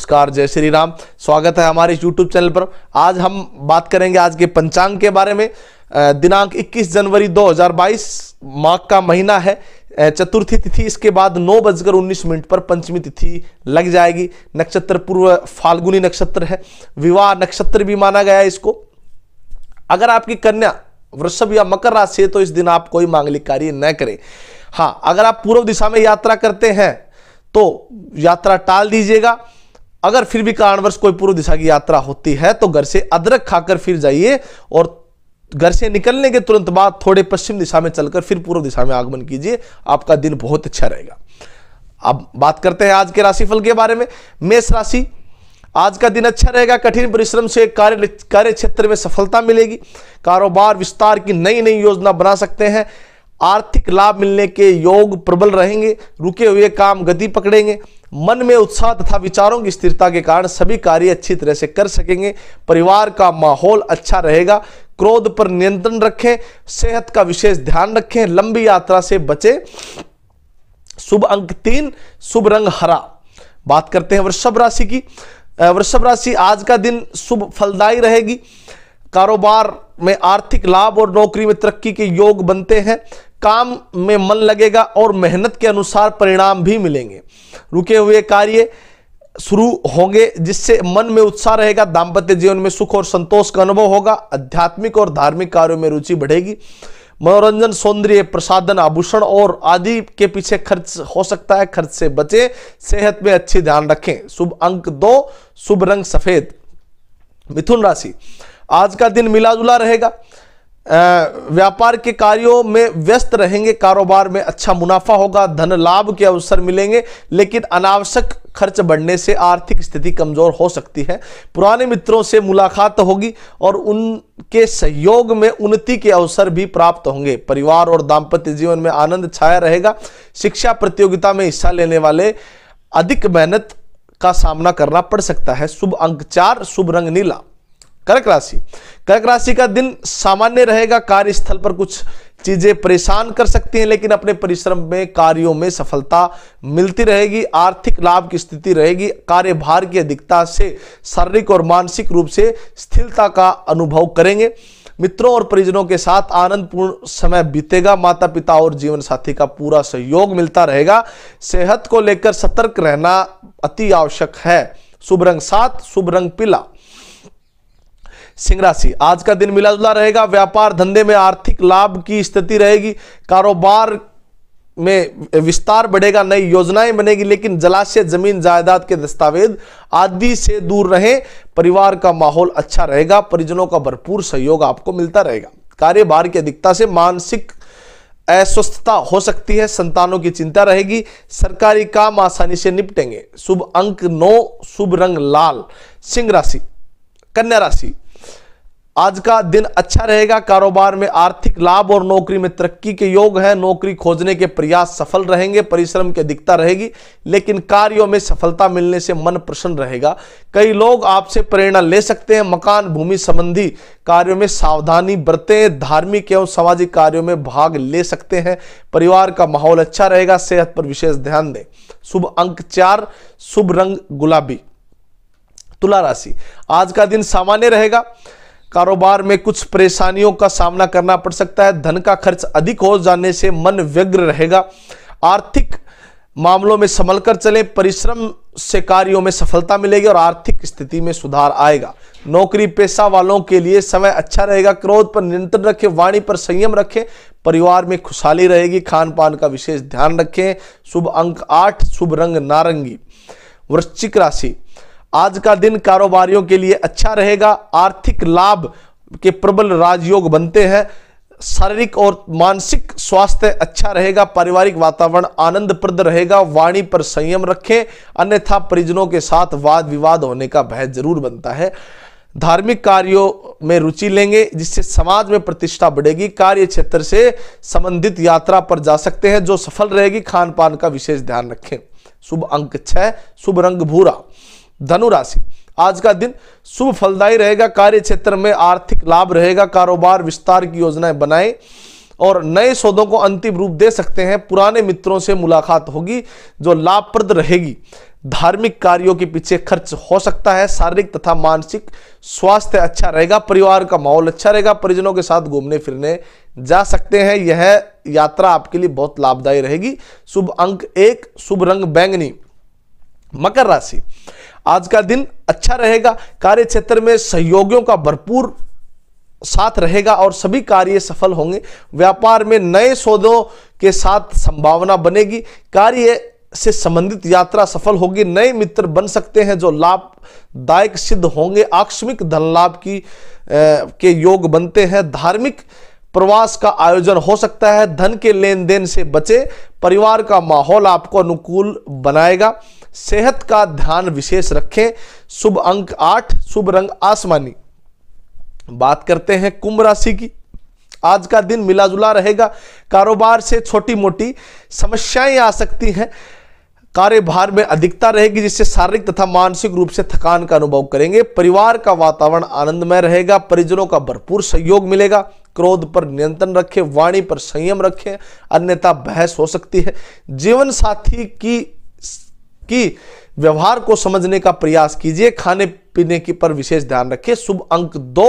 नमस्कार जय श्री राम स्वागत है हमारे YouTube चैनल पर आज हम बात करेंगे आज के पंचांग के बारे में दिनांक 21 जनवरी 2022 माघ का महीना है चतुर्थी तिथि इसके बाद नौ बजकर उन्नीस मिनट पर पंचमी तिथि लग जाएगी नक्षत्र पूर्व फाल्गुनी नक्षत्र है विवाह नक्षत्र भी माना गया है इसको अगर आपकी कन्या वृषभ या मकर राशि है तो इस दिन आप कोई मांगलिक कार्य न करें हाँ अगर आप पूर्व दिशा में यात्रा करते हैं तो यात्रा टाल दीजिएगा अगर फिर भी कारणवश कोई पूर्व दिशा की यात्रा होती है तो घर से अदरक खाकर फिर जाइए और घर से निकलने के तुरंत बाद थोड़े पश्चिम दिशा में चलकर फिर पूर्व दिशा में आगमन कीजिए आपका दिन बहुत अच्छा रहेगा अब बात करते हैं आज के राशिफल के बारे में मेष राशि आज का दिन अच्छा रहेगा कठिन परिश्रम से कार्य कार्य क्षेत्र में सफलता मिलेगी कारोबार विस्तार की नई नई योजना बना सकते हैं आर्थिक लाभ मिलने के योग प्रबल रहेंगे रुके हुए काम गति पकड़ेंगे मन में उत्साह तथा विचारों की स्थिरता के कारण सभी कार्य अच्छी तरह से कर सकेंगे परिवार का माहौल अच्छा रहेगा क्रोध पर नियंत्रण रखें सेहत का विशेष ध्यान रखें लंबी यात्रा से बचें शुभ अंक तीन शुभ रंग हरा बात करते हैं वृषभ राशि की वृषभ राशि आज का दिन शुभ फलदायी रहेगी कारोबार में आर्थिक लाभ और नौकरी में तरक्की के योग बनते हैं काम में मन लगेगा और मेहनत के अनुसार परिणाम भी मिलेंगे रुके हुए कार्य शुरू होंगे जिससे मन में उत्साह रहेगा दाम्पत्य जीवन में सुख और संतोष का अनुभव होगा आध्यात्मिक और धार्मिक कार्यों में रुचि बढ़ेगी मनोरंजन सौंदर्य प्रसादन आभूषण और आदि के पीछे खर्च हो सकता है खर्च से बचें सेहत में अच्छे ध्यान रखें शुभ अंक दो शुभ रंग सफेद मिथुन राशि आज का दिन मिला जुला रहेगा व्यापार के कार्यों में व्यस्त रहेंगे कारोबार में अच्छा मुनाफा होगा धन लाभ के अवसर मिलेंगे लेकिन अनावश्यक खर्च बढ़ने से आर्थिक स्थिति कमजोर हो सकती है पुराने मित्रों से मुलाकात होगी और उनके सहयोग में उन्नति के अवसर भी प्राप्त होंगे परिवार और दाम्पत्य जीवन में आनंद छाया रहेगा शिक्षा प्रतियोगिता में हिस्सा लेने वाले अधिक मेहनत का सामना करना पड़ सकता है शुभ अंक चार शुभ रंग नीला कर्क राशि कर्क राशि का दिन सामान्य रहेगा कार्यस्थल पर कुछ चीजें परेशान कर सकती हैं लेकिन अपने परिश्रम में कार्यों में सफलता मिलती रहेगी आर्थिक लाभ की स्थिति रहेगी कार्यभार की अधिकता से शारीरिक और मानसिक रूप से स्थिरता का अनुभव करेंगे मित्रों और परिजनों के साथ आनंदपूर्ण समय बीतेगा माता पिता और जीवन साथी का पूरा सहयोग मिलता रहेगा सेहत को लेकर सतर्क रहना अति आवश्यक है शुभ रंग सात शुभ रंग पीला सिंह राशि आज का दिन मिलाजुला रहेगा व्यापार धंधे में आर्थिक लाभ की स्थिति रहेगी कारोबार में विस्तार बढ़ेगा नई योजनाएं बनेगी लेकिन जलाशय जमीन जायदाद के दस्तावेज आदि से दूर रहें परिवार का माहौल अच्छा रहेगा परिजनों का भरपूर सहयोग आपको मिलता रहेगा कार्यभार की अधिकता से मानसिक अस्वस्थता हो सकती है संतानों की चिंता रहेगी सरकारी काम आसानी से निपटेंगे शुभ अंक नौ शुभ रंग लाल सिंह राशि कन्या राशि आज का दिन अच्छा रहेगा कारोबार में आर्थिक लाभ और नौकरी में तरक्की के योग है नौकरी खोजने के प्रयास सफल रहेंगे परिश्रम की अधिकता रहेगी लेकिन कार्यों में सफलता मिलने से मन प्रसन्न रहेगा कई लोग आपसे प्रेरणा ले सकते हैं मकान भूमि संबंधी कार्यों में सावधानी बरतें धार्मिक एवं सामाजिक कार्यों में भाग ले सकते हैं परिवार का माहौल अच्छा रहेगा सेहत पर विशेष ध्यान दें शुभ अंक चार शुभ रंग गुलाबी तुला राशि आज का दिन सामान्य रहेगा कारोबार में कुछ परेशानियों का सामना करना पड़ सकता है धन का खर्च अधिक हो जाने से मन व्यग्र रहेगा आर्थिक मामलों में संभल कर चले परिश्रम से कार्यों में सफलता मिलेगी और आर्थिक स्थिति में सुधार आएगा नौकरी पेशा वालों के लिए समय अच्छा रहेगा क्रोध पर नियंत्रण रखें वाणी पर संयम रखें परिवार में खुशहाली रहेगी खान पान का विशेष ध्यान रखें शुभ अंक आठ शुभ रंग नारंगी वृश्चिक राशि आज का दिन कारोबारियों के लिए अच्छा रहेगा आर्थिक लाभ के प्रबल राजयोग बनते हैं शारीरिक और मानसिक स्वास्थ्य अच्छा रहेगा पारिवारिक वातावरण आनंदप्रद रहेगा वाणी पर संयम रखें अन्यथा परिजनों के साथ वाद विवाद होने का भय जरूर बनता है धार्मिक कार्यों में रुचि लेंगे जिससे समाज में प्रतिष्ठा बढ़ेगी कार्य क्षेत्र से संबंधित यात्रा पर जा सकते हैं जो सफल रहेगी खान पान का विशेष ध्यान रखें शुभ अंक छह शुभ रंग भूरा धनुराशि आज का दिन शुभ फलदायी रहेगा कार्य क्षेत्र में आर्थिक लाभ रहेगा कारोबार विस्तार की योजनाएं बनाएं और नए सौदों को अंतिम रूप दे सकते हैं पुराने मित्रों से मुलाकात होगी जो लाभप्रद रहेगी धार्मिक कार्यों के पीछे खर्च हो सकता है शारीरिक तथा मानसिक स्वास्थ्य अच्छा रहेगा परिवार का माहौल अच्छा रहेगा परिजनों के साथ घूमने फिरने जा सकते हैं यह यात्रा आपके लिए बहुत लाभदायी रहेगी शुभ अंक एक शुभ रंग बैंगनी मकर राशि आज का दिन अच्छा रहेगा कार्य क्षेत्र में सहयोगियों का भरपूर साथ रहेगा और सभी कार्य सफल होंगे व्यापार में नए सौदों के साथ संभावना बनेगी कार्य से संबंधित यात्रा सफल होगी नए मित्र बन सकते हैं जो लाभदायक सिद्ध होंगे आकस्मिक धन लाभ की के योग बनते हैं धार्मिक प्रवास का आयोजन हो सकता है धन के लेन देन से बचे परिवार का माहौल आपको अनुकूल बनाएगा सेहत का ध्यान विशेष रखें शुभ अंक आठ शुभ रंग आसमानी बात करते हैं कुंभ राशि की आज का दिन मिलाजुला रहेगा कारोबार से छोटी मोटी समस्याएं आ सकती हैं कार्यभार में अधिकता रहेगी जिससे शारीरिक तथा मानसिक रूप से थकान का अनुभव करेंगे परिवार का वातावरण आनंदमय रहेगा परिजनों का भरपूर सहयोग मिलेगा क्रोध पर नियंत्रण रखें वाणी पर संयम रखें अन्यथा बहस हो सकती है जीवन साथी की कि व्यवहार को समझने का प्रयास कीजिए खाने पीने की पर विशेष ध्यान रखिए शुभ अंक दो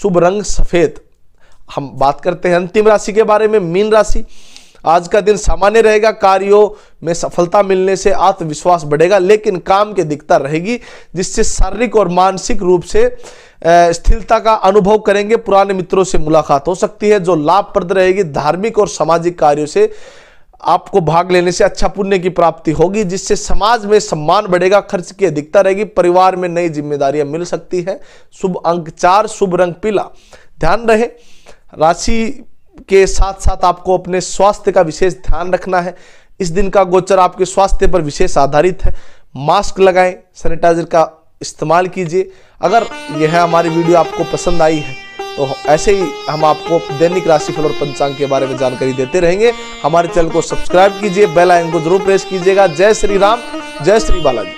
शुभ रंग सफेद हम बात करते हैं अंतिम राशि के बारे में मीन राशि आज का दिन सामान्य रहेगा कार्यों में सफलता मिलने से आत्मविश्वास बढ़ेगा लेकिन काम की दिखता रहेगी जिससे शारीरिक और मानसिक रूप से स्थिरता का अनुभव करेंगे पुराने मित्रों से मुलाकात हो सकती है जो लाभप्रद रहेगी धार्मिक और सामाजिक कार्यों से आपको भाग लेने से अच्छा पुण्य की प्राप्ति होगी जिससे समाज में सम्मान बढ़ेगा खर्च की अधिकता रहेगी परिवार में नई जिम्मेदारियां मिल सकती है शुभ अंक चार शुभ रंग पीला ध्यान रहे राशि के साथ साथ आपको अपने स्वास्थ्य का विशेष ध्यान रखना है इस दिन का गोचर आपके स्वास्थ्य पर विशेष आधारित है मास्क लगाएं सैनिटाइजर का इस्तेमाल कीजिए अगर यह हमारी वीडियो आपको पसंद आई है तो ऐसे ही हम आपको दैनिक राशिफल और पंचांग के बारे में जानकारी देते रहेंगे हमारे चैनल को सब्सक्राइब कीजिए बेल आइकन को जरूर प्रेस कीजिएगा जय श्री राम जय श्री बालाजी